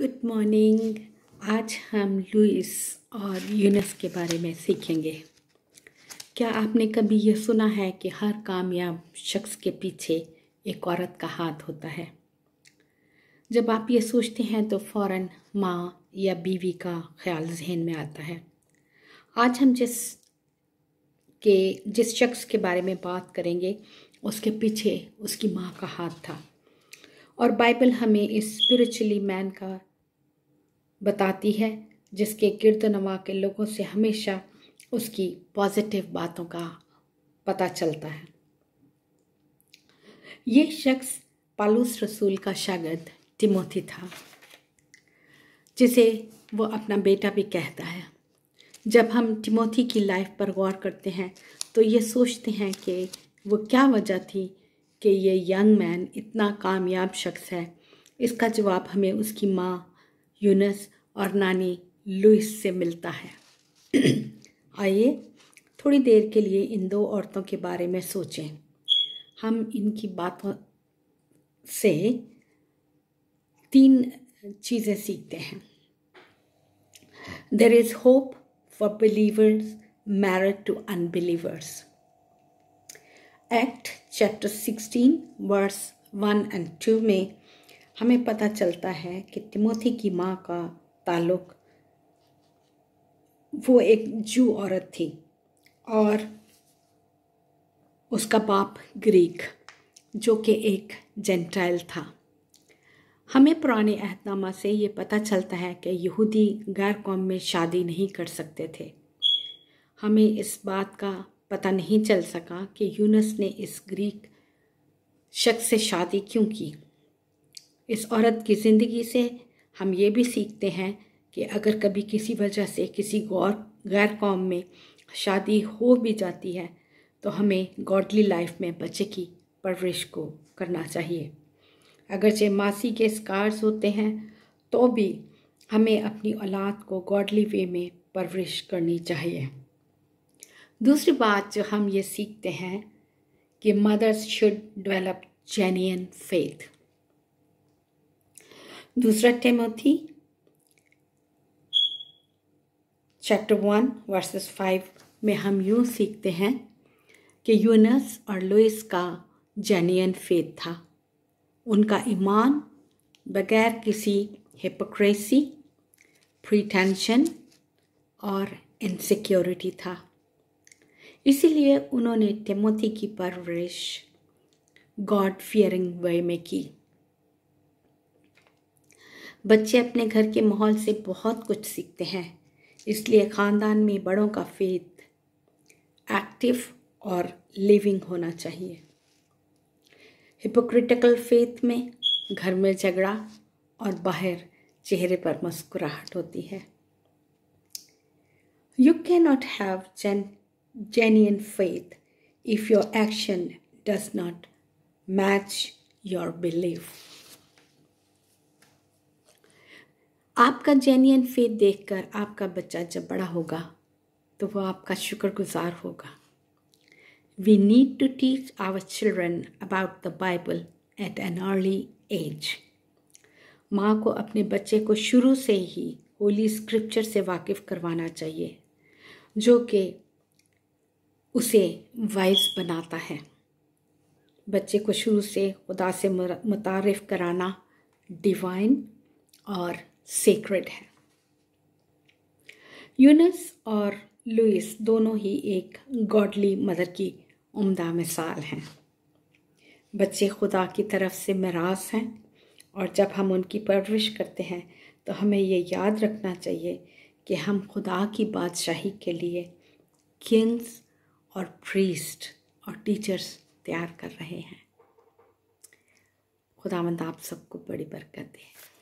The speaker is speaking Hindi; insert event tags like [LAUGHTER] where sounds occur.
गुड मॉर्निंग आज हम लुइस और यूनस के बारे में सीखेंगे क्या आपने कभी यह सुना है कि हर कामयाब शख्स के पीछे एक औरत का हाथ होता है जब आप ये सोचते हैं तो फ़ौर माँ या बीवी का ख्याल जहन में आता है आज हम जिस के जिस शख्स के बारे में बात करेंगे उसके पीछे उसकी माँ का हाथ था और बाइबल हमें इस स्पिरिचुअली मैन का बताती है जिसके गिरद नमा के लोगों से हमेशा उसकी पॉजिटिव बातों का पता चलता है ये शख्स पालूस रसूल का शागिर्द टिमोथी था जिसे वो अपना बेटा भी कहता है जब हम टिमोथी की लाइफ पर गौर करते हैं तो ये सोचते हैं कि वो क्या वजह थी कि ये यंग मैन इतना कामयाब शख्स है इसका जवाब हमें उसकी माँ यूनस और नानी लुइस से मिलता है [CLEARS THROAT] आइए थोड़ी देर के लिए इन दो औरतों के बारे में सोचें हम इनकी बातों से तीन चीज़ें सीखते हैं there is hope for believers married to unbelievers act chapter sixteen verse one and two में हमें पता चलता है कि तिमोथी की माँ का ताल्लुक वो एक जू औरत थी और उसका बाप ग्रीक जो कि एक जेंटाइल था हमें पुराने अहदनामा से ये पता चलता है कि यहूदी गैर कौम में शादी नहीं कर सकते थे हमें इस बात का पता नहीं चल सका कि यूनस ने इस ग्रीक शख्स से शादी क्यों की इस औरत की ज़िंदगी से हम ये भी सीखते हैं कि अगर कभी किसी वजह से किसी गौर गैर कौम में शादी हो भी जाती है तो हमें गॉडली लाइफ में बच्चे की परवरिश को करना चाहिए अगरचे मासी के स्कार्स होते हैं तो भी हमें अपनी औलाद को गॉडली वे में परवरिश करनी चाहिए दूसरी बात जो हम ये सीखते हैं कि mothers should develop genuine faith दूसरा Timothy chapter one verses five में हम यूँ सीखते हैं कि यूनस और लुइस का जेनियन फेथ था उनका ईमान बगैर किसी हिपोक्रेसी प्रीटेंशन और इनसिक्योरिटी था इसीलिए उन्होंने टेमोथी की परवरिश गॉड फियरिंग वे में की बच्चे अपने घर के माहौल से बहुत कुछ सीखते हैं इसलिए ख़ानदान में बड़ों का फेथ एक्टिव और लिविंग होना चाहिए हिपोक्रिटिकल फेथ में घर में झगड़ा और बाहर चेहरे पर मुस्कुराहट होती है can not have gen genuine faith if your action does not match your believe आपका जेन्यन फेथ देखकर आपका बच्चा जब बड़ा होगा तो वो आपका शुक्रगुजार होगा we need to teach our children about the Bible at an early age माँ को अपने बच्चे को शुरू से ही होली स्क्रिप्चर से वाकिफ़ करवाना चाहिए जो कि उसे वाइज बनाता है बच्चे को शुरू से खुदा से मुतारफ़ कराना डिवाइन और सेक्रेड है यूनस और लुइस दोनों ही एक गॉडली मदर की उम्दा मिसाल हैं बच्चे खुदा की तरफ से मरास हैं और जब हम उनकी परवरिश करते हैं तो हमें ये याद रखना चाहिए कि हम खुदा की बादशाही के लिए किंग्स और प्रीस्ट और टीचर्स तैयार कर रहे हैं खुदा मंद आप सबको बड़ी बरकत दे